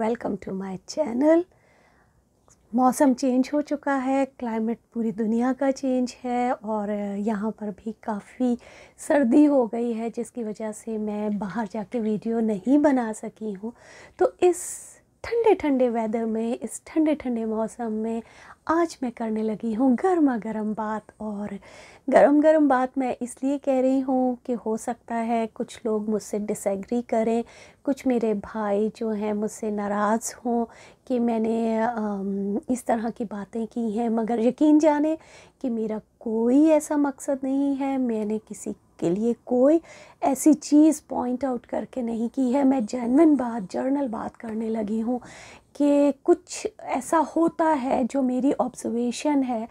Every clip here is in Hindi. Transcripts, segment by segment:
वेलकम टू माय चैनल मौसम चेंज हो चुका है क्लाइमेट पूरी दुनिया का चेंज है और यहाँ पर भी काफ़ी सर्दी हो गई है जिसकी वजह से मैं बाहर जाके वीडियो नहीं बना सकी हूँ तो इस ठंडे ठंडे वेदर में इस ठंडे ठंडे मौसम में आज मैं करने लगी हूँ गर्मा गर्म बात और गर्म गर्म बात मैं इसलिए कह रही हूँ कि हो सकता है कुछ लोग मुझसे डिसएग्री करें कुछ मेरे भाई जो हैं मुझसे नाराज़ हों कि मैंने इस तरह की बातें की हैं मगर यकीन जाने कि मेरा कोई ऐसा मकसद नहीं है मैंने किसी के लिए कोई ऐसी चीज़ पॉइंट आउट करके नहीं की है मैं जैनवन बात जर्नल बात करने लगी हूँ कि कुछ ऐसा होता है जो मेरी ऑब्जर्वेशन है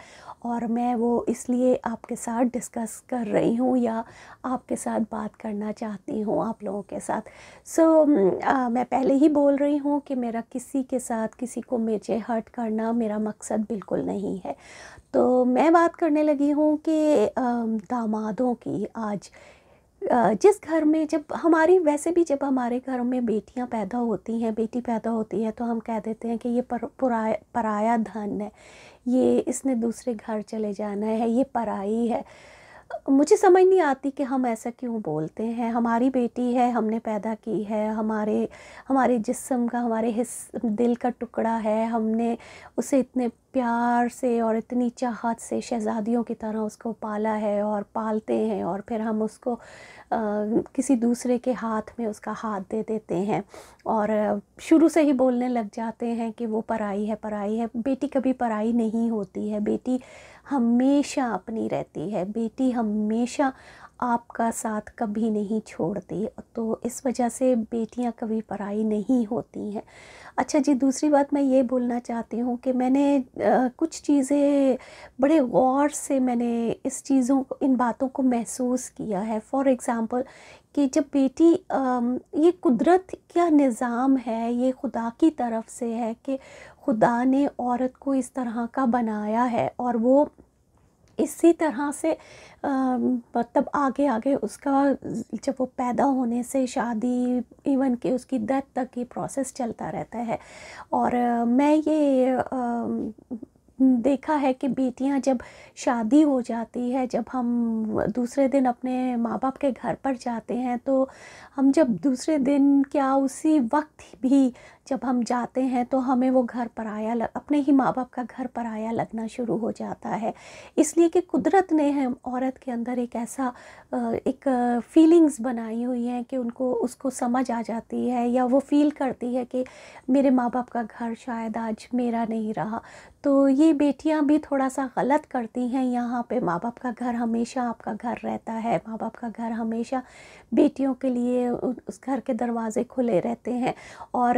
और मैं वो इसलिए आपके साथ डिस्कस कर रही हूँ या आपके साथ बात करना चाहती हूँ आप लोगों के साथ सो so, मैं पहले ही बोल रही हूँ कि मेरा किसी के साथ किसी को मुझे हर्ट करना मेरा मकसद बिल्कुल नहीं है तो मैं बात करने लगी हूँ कि दामादों की आज जिस घर में जब हमारी वैसे भी जब हमारे घर में बेटियां पैदा होती हैं बेटी पैदा होती है तो हम कह देते हैं कि ये पर, पराया पराया धन है ये इसने दूसरे घर चले जाना है ये पराई है मुझे समझ नहीं आती कि हम ऐसा क्यों बोलते हैं हमारी बेटी है हमने पैदा की है हमारे हमारे जिस्म का हमारे हिस दिल का टुकड़ा है हमने उसे इतने प्यार से और इतनी चाहत से शहज़ादियों की तरह उसको पाला है और पालते हैं और फिर हम उसको किसी दूसरे के हाथ में उसका हाथ दे देते हैं और शुरू से ही बोलने लग जाते हैं कि वो पराई है पराई है बेटी कभी पराई नहीं होती है बेटी हमेशा अपनी रहती है बेटी हमेशा आपका साथ कभी नहीं छोड़ती तो इस वजह से बेटियां कभी पराई नहीं होती हैं अच्छा जी दूसरी बात मैं ये बोलना चाहती हूँ कि मैंने आ, कुछ चीज़ें बड़े गौर से मैंने इस चीज़ों को इन बातों को महसूस किया है फॉर एग्ज़ाम्पल कि जब बेटी आ, ये कुदरत क्या निज़ाम है ये खुदा की तरफ से है कि खुदा ने औरत को इस तरह का बनाया है और वो इसी तरह से मतलब आगे आगे उसका जब वो पैदा होने से शादी इवन कि उसकी डेथ तक ये प्रोसेस चलता रहता है और मैं ये देखा है कि बेटियां जब शादी हो जाती है जब हम दूसरे दिन अपने माँ बाप के घर पर जाते हैं तो हम जब दूसरे दिन क्या उसी वक्त भी जब हम जाते हैं तो हमें वो घर पर आया लग अपने ही माँ बाप का घर पर आया लगना शुरू हो जाता है इसलिए कि कुदरत ने हम औरत के अंदर एक ऐसा एक फीलिंग्स बनाई हुई हैं कि उनको उसको समझ आ जाती है या वो फील करती है कि मेरे माँ बाप का घर शायद आज मेरा नहीं रहा तो ये बेटियां भी थोड़ा सा गलत करती हैं यहाँ पे माँ बाप का घर हमेशा आपका घर रहता है माँ बाप का घर हमेशा बेटियों के लिए उस घर के दरवाजे खुले रहते हैं और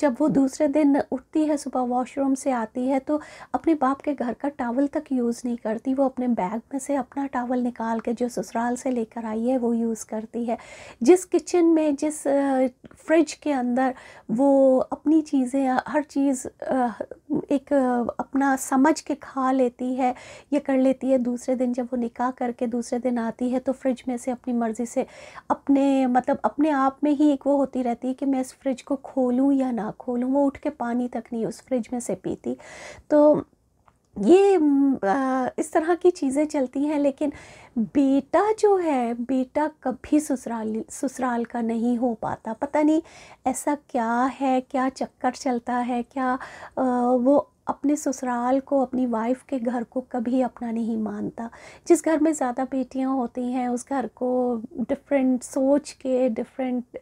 जब वो दूसरे दिन उठती है सुबह वॉशरूम से आती है तो अपने बाप के घर का टावल तक यूज़ नहीं करती वो अपने बैग में से अपना टावल निकाल के जो ससुराल से लेकर आई है वो यूज़ करती है जिस किचन में जिस फ्रिज के अंदर वो अपनी चीज़ें हर चीज़ एक अपना समझ के खा लेती है ये कर लेती है दूसरे दिन जब वो निकाह करके दूसरे दिन आती है तो फ्रिज में से अपनी मर्ज़ी से अपने मतलब अपने आप में ही एक वो होती रहती है कि मैं इस फ्रिज को खोलूँ या ना खोलूँ वो उठ के पानी तक नहीं उस फ्रिज में से पीती तो ये इस तरह की चीज़ें चलती हैं लेकिन बेटा जो है बेटा कभी ससुराल ससुराल का नहीं हो पाता पता नहीं ऐसा क्या है क्या चक्कर चलता है क्या वो अपने ससुराल को अपनी वाइफ के घर को कभी अपना नहीं मानता जिस घर में ज़्यादा बेटियां होती हैं उस घर को डिफरेंट सोच के डिफरेंट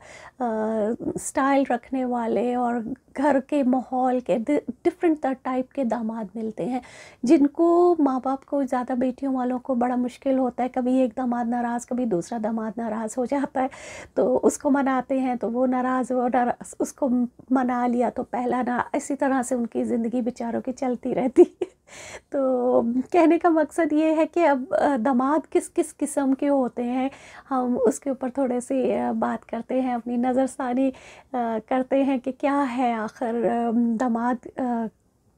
स्टाइल रखने वाले और घर के माहौल के डिफरेंट टाइप के दामाद मिलते हैं जिनको माँ बाप को ज़्यादा बेटियों वालों को बड़ा मुश्किल होता है कभी एक दामाद नाराज़ कभी दूसरा दामाद नाराज़ हो जाता है तो उसको मनाते हैं तो वो नाराज़ वो नाराज़ उसको मना लिया तो पहला ना इसी तरह से उनकी ज़िंदगी बेचारों की चलती रहती है तो कहने का मकसद ये है कि अब दामाद किस किस किस्म के होते हैं हम उसके ऊपर थोड़े से बात करते हैं अपनी नज़रसानी करते हैं कि क्या है आखिर दामाद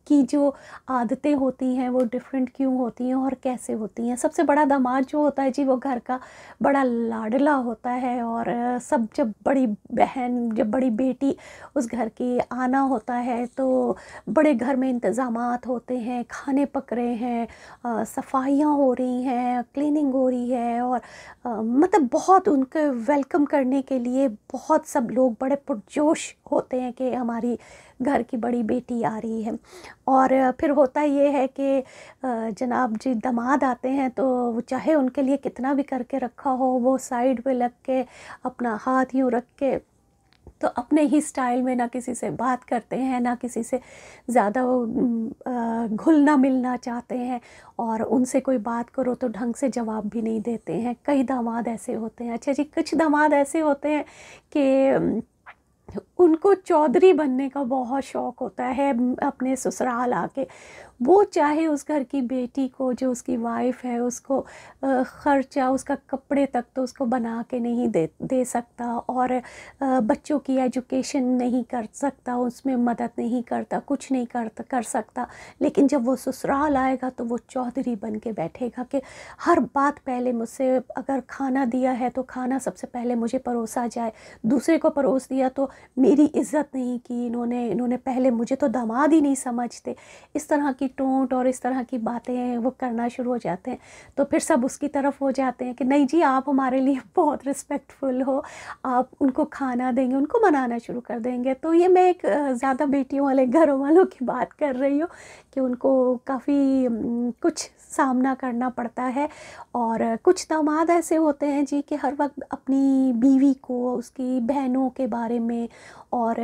की जो आदतें होती हैं वो डिफरेंट क्यों होती हैं और कैसे होती हैं सबसे बड़ा दामाद जो होता है जी वो घर का बड़ा लाडला होता है और सब जब बड़ी बहन जब बड़ी बेटी उस घर की आना होता है तो बड़े घर में इंतज़ाम होते हैं खाने पक रहे हैं सफाइयाँ हो रही हैं क्लिनिंग हो रही है और आ, मतलब बहुत उनके वेलकम करने के लिए बहुत सब लोग बड़े पुरजोश होते हैं कि हमारी घर की बड़ी बेटी आ रही है और फिर होता ये है कि जनाब जी दामाद आते हैं तो चाहे उनके लिए कितना भी करके रखा हो वो साइड पे लग के अपना हाथ यूँ रख के तो अपने ही स्टाइल में ना किसी से बात करते हैं ना किसी से ज़्यादा घुलना मिलना चाहते हैं और उनसे कोई बात करो तो ढंग से जवाब भी नहीं देते हैं कई दामाद ऐसे होते हैं अच्छा जी कुछ दामाद ऐसे होते हैं कि उनको चौधरी बनने का बहुत शौक़ होता है अपने ससुराल आके वो चाहे उस घर की बेटी को जो उसकी वाइफ है उसको ख़र्चा उसका कपड़े तक तो उसको बना के नहीं दे दे सकता और बच्चों की एजुकेशन नहीं कर सकता उसमें मदद नहीं करता कुछ नहीं कर कर सकता लेकिन जब वो ससुराल आएगा तो वो चौधरी बन के बैठेगा कि हर बात पहले मुझसे अगर खाना दिया है तो खाना सबसे पहले मुझे परोसा जाए दूसरे को परोस दिया तो मेरी इज़्ज़त नहीं की इन्होंने इन्होंने पहले मुझे तो दमाद ही नहीं समझते इस तरह की की टोंट और इस तरह की बातें वो करना शुरू हो जाते हैं तो फिर सब उसकी तरफ हो जाते हैं कि नहीं जी आप हमारे लिए बहुत रिस्पेक्टफुल हो आप उनको खाना देंगे उनको मनाना शुरू कर देंगे तो ये मैं एक ज़्यादा बेटियों वाले घरों वालों की बात कर रही हूँ कि उनको काफ़ी कुछ सामना करना पड़ता है और कुछ दामाद ऐसे होते हैं जी कि हर वक्त अपनी बीवी को उसकी बहनों के बारे में और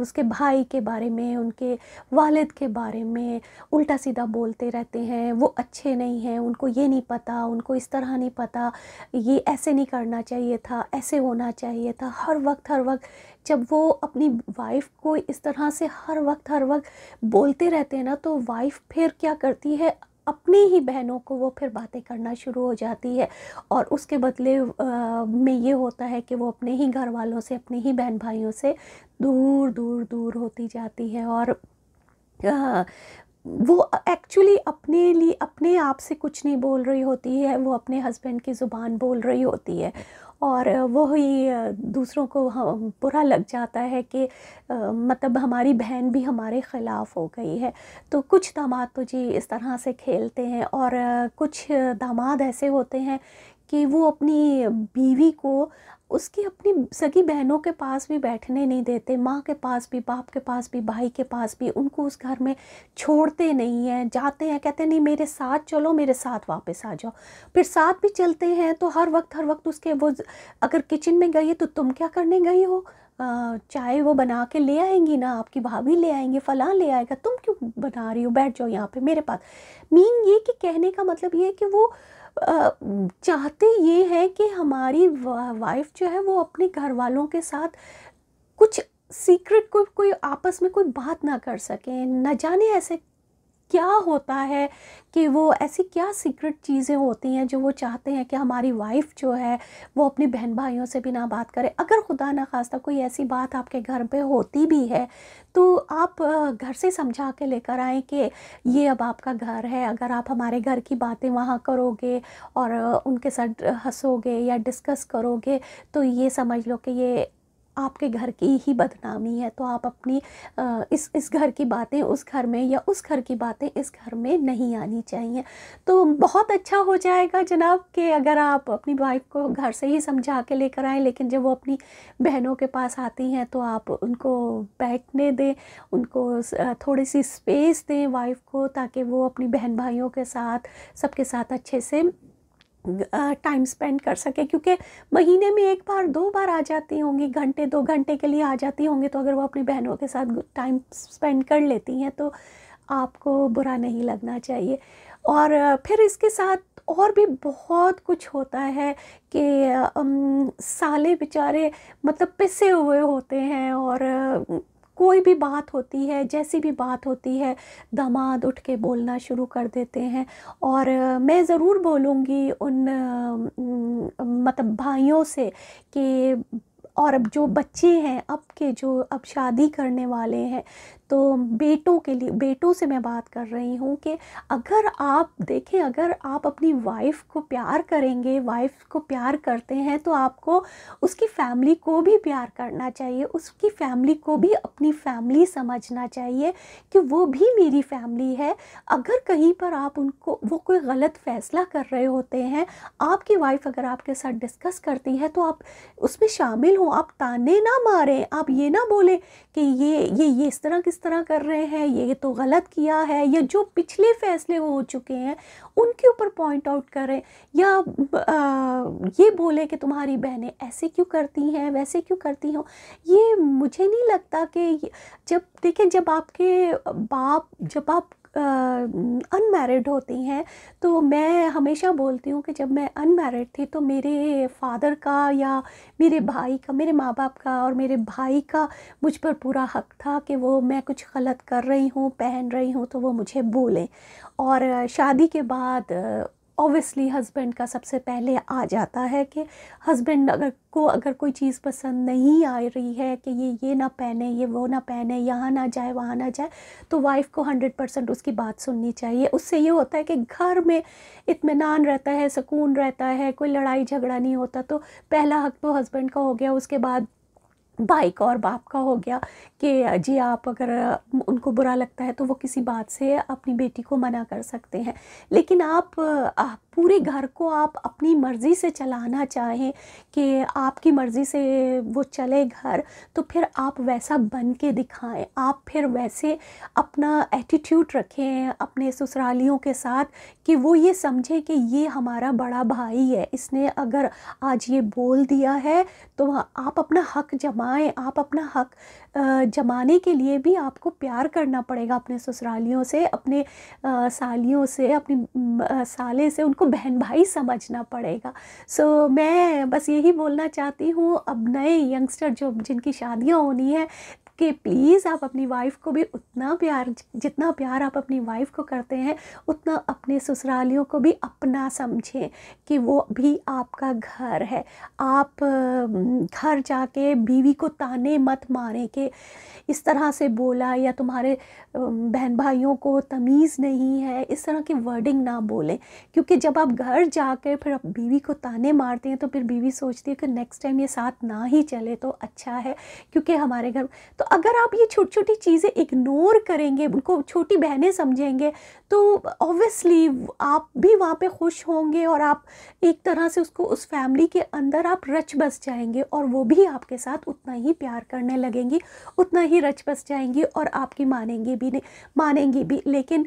उसके भाई के बारे में उनके वालिद के बारे में उल्टा सीधा बोलते रहते हैं वो अच्छे नहीं हैं उनको ये नहीं पता उनको इस तरह नहीं पता ये ऐसे नहीं करना चाहिए था ऐसे होना चाहिए था हर वक्त हर वक्त जब वो अपनी वाइफ को इस तरह से हर वक्त हर वक्त बोलते रहते हैं ना तो वाइफ फिर क्या करती है अपनी ही बहनों को वो फिर बातें करना शुरू हो जाती है और उसके बदले आ, में ये होता है कि वो अपने ही घर वालों से अपने ही बहन भाइयों से दूर दूर दूर होती जाती है और आ, वो एक्चुअली अपने लिए अपने आप से कुछ नहीं बोल रही होती है वो अपने हस्बैंड की ज़ुबान बोल रही होती है और वही दूसरों को बुरा लग जाता है कि मतलब हमारी बहन भी हमारे ख़िलाफ़ हो गई है तो कुछ दामाद तो जी इस तरह से खेलते हैं और कुछ दामाद ऐसे होते हैं कि वो अपनी बीवी को उसकी अपनी सगी बहनों के पास भी बैठने नहीं देते माँ के पास भी बाप के पास भी भाई के पास भी उनको उस घर में छोड़ते नहीं हैं जाते हैं कहते नहीं मेरे साथ चलो मेरे साथ वापस आ जाओ फिर साथ भी चलते हैं तो हर वक्त हर वक्त उसके वो अगर किचन में गई है तो तुम क्या करने गई हो चाय वो बना के ले आएंगी ना आपकी भाभी ले आएंगी फलां ले आएगा तुम क्यों बना रही हो बैठ जाओ यहाँ पे मेरे पास मीन ये कि कहने का मतलब ये है कि वो चाहते ये हैं कि हमारी वाइफ जो है वो अपने घर वालों के साथ कुछ सीक्रेट को कोई आपस में कोई बात ना कर सकें न जाने ऐसे क्या होता है कि वो ऐसी क्या सीक्रेट चीज़ें होती हैं जो वो चाहते हैं कि हमारी वाइफ जो है वो अपने बहन भाइयों से भी ना बात करे अगर खुदा ना खास्ता कोई ऐसी बात आपके घर पे होती भी है तो आप घर से समझा के लेकर आएँ कि ये अब आपका घर है अगर आप हमारे घर की बातें वहाँ करोगे और उनके साथ हंसोगे या डिस्कस करोगे तो ये समझ लो कि ये आपके घर की ही बदनामी है तो आप अपनी इस इस घर की बातें उस घर में या उस घर की बातें इस घर में नहीं आनी चाहिए तो बहुत अच्छा हो जाएगा जनाब कि अगर आप अपनी वाइफ को घर से ही समझा के लेकर आएँ लेकिन जब वो अपनी बहनों के पास आती हैं तो आप उनको बैठने दें उनको थोड़ी सी स्पेस दें वाइफ को ताकि वो अपनी बहन भाइयों के साथ सबके साथ अच्छे से टाइम स्पेंड कर सके क्योंकि महीने में एक बार दो बार आ जाती होंगी घंटे दो घंटे के लिए आ जाती होंगी तो अगर वो अपनी बहनों के साथ टाइम स्पेंड कर लेती हैं तो आपको बुरा नहीं लगना चाहिए और फिर इसके साथ और भी बहुत कुछ होता है कि साले बेचारे मतलब पिसे हुए होते हैं और कोई भी बात होती है जैसी भी बात होती है दामाद उठ के बोलना शुरू कर देते हैं और मैं ज़रूर बोलूँगी उन मतलब भाइयों से कि और अब जो बच्चे हैं अब के जो अब शादी करने वाले हैं तो बेटों के लिए बेटों से मैं बात कर रही हूँ कि अगर आप देखें अगर आप अपनी वाइफ को प्यार करेंगे वाइफ को प्यार करते हैं तो आपको उसकी फैमिली को भी प्यार करना चाहिए उसकी फैमिली को भी अपनी फैमिली समझना चाहिए कि वो भी मेरी फैमिली है अगर कहीं पर आप उनको वो कोई गलत फ़ैसला कर रहे होते हैं आपकी वाइफ अगर आपके साथ डिस्कस करती है तो आप उसमें शामिल हों आप ताने ना मारें आप ये ना बोलें कि ये ये ये इस तरह की इस तरह कर रहे हैं ये तो गलत किया है या जो पिछले फैसले हो चुके हैं उनके ऊपर पॉइंट आउट करें या आ, ये बोले कि तुम्हारी बहनें ऐसे क्यों करती हैं वैसे क्यों करती हूँ ये मुझे नहीं लगता कि जब देखें जब आपके बाप जब आप अनमेरिड होती हैं तो मैं हमेशा बोलती हूँ कि जब मैं अनमेरिड थी तो मेरे फादर का या मेरे भाई का मेरे माँ बाप का और मेरे भाई का मुझ पर पूरा हक था कि वो मैं कुछ गलत कर रही हूँ पहन रही हूँ तो वो मुझे बोलें और शादी के बाद ऑब्वियसली हस्बैंड का सबसे पहले आ जाता है कि हस्बैंड अगर को अगर कोई चीज़ पसंद नहीं आ रही है कि ये ये ना पहने ये वो ना पहने यहाँ ना जाए वहाँ ना जाए तो वाइफ़ को हंड्रेड परसेंट उसकी बात सुननी चाहिए उससे ये होता है कि घर में इतमान रहता है सुकून रहता है कोई लड़ाई झगड़ा नहीं होता तो पहला हक तो हस्बैंड का हो गया उसके बाद भाई का और बाप का हो गया कि जी आप अगर उनको बुरा लगता है तो वो किसी बात से अपनी बेटी को मना कर सकते हैं लेकिन आप, पूरे घर को आप अपनी मर्ज़ी से चलाना चाहें कि आपकी मर्ज़ी से वो चले घर तो फिर आप वैसा बन के दिखाएं आप फिर वैसे अपना एटीट्यूड रखें अपने ससुरालियों के साथ कि वो ये समझें कि ये हमारा बड़ा भाई है इसने अगर आज ये बोल दिया है तो आप अपना हक जमा जमाएं आप अपना हक जमाने के लिए भी आपको प्यार करना पड़ेगा अपने ससुरालियों से अपने सालियों से अपनी साले से उनको बहन भाई समझना पड़ेगा सो so, मैं बस यही बोलना चाहती हूँ अब नए यंगस्टर जो जिनकी शादियाँ होनी है कि प्लीज़ आप अपनी वाइफ को भी उतना प्यार जितना प्यार आप अपनी वाइफ को करते हैं उतना अपने ससुरालियों को भी अपना समझें कि वो भी आपका घर है आप घर जाके बीवी को ताने मत मारें कि इस तरह से बोला या तुम्हारे बहन भाइयों को तमीज़ नहीं है इस तरह की वर्डिंग ना बोलें क्योंकि जब आप घर जाकर फिर आप बीवी को ताने मारते हैं तो फिर बीवी सोचती है कि नेक्स्ट टाइम ये साथ ना ही चले तो अच्छा है क्योंकि हमारे घर तो अगर आप ये छोटी छोटी चीज़ें इग्नोर करेंगे उनको छोटी बहनें समझेंगे तो ऑब्वियसली आप भी वहाँ पे खुश होंगे और आप एक तरह से उसको उस फैमिली के अंदर आप रच बस जाएंगे और वो भी आपके साथ उतना ही प्यार करने लगेंगी उतना ही रच बस जाएंगी और आपकी मानेंगी भी नहीं मानेंगी भी लेकिन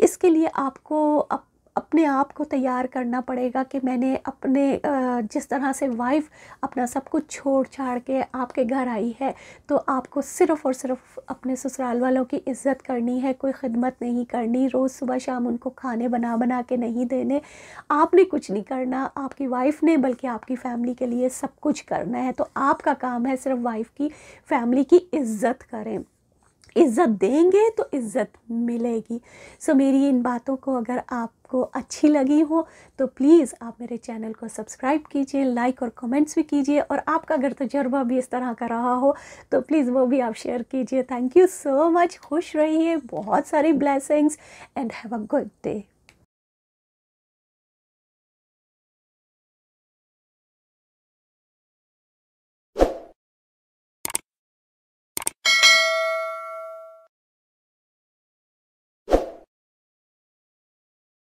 इसके लिए आपको अप अपने आप को तैयार करना पड़ेगा कि मैंने अपने जिस तरह से वाइफ अपना सब कुछ छोड़ छाड़ के आपके घर आई है तो आपको सिर्फ़ और सिर्फ अपने ससुराल वालों की इज़्ज़त करनी है कोई ख़िदमत नहीं करनी रोज़ सुबह शाम उनको खाने बना बना के नहीं देने आपने कुछ नहीं करना आपकी वाइफ ने बल्कि आपकी फ़ैमिली के लिए सब कुछ करना है तो आपका काम है सिर्फ वाइफ की फ़ैमिली की इज़्ज़त करें इज़्ज़त देंगे तो इज़्ज़त मिलेगी सो मेरी इन बातों को अगर आपको अच्छी लगी हो तो प्लीज़ आप मेरे चैनल को सब्सक्राइब कीजिए लाइक और कमेंट्स भी कीजिए और आपका अगर तजर्बा भी इस तरह का रहा हो तो प्लीज़ वो भी आप शेयर कीजिए थैंक यू सो मच खुश रहिए बहुत सारी blessings and have a good day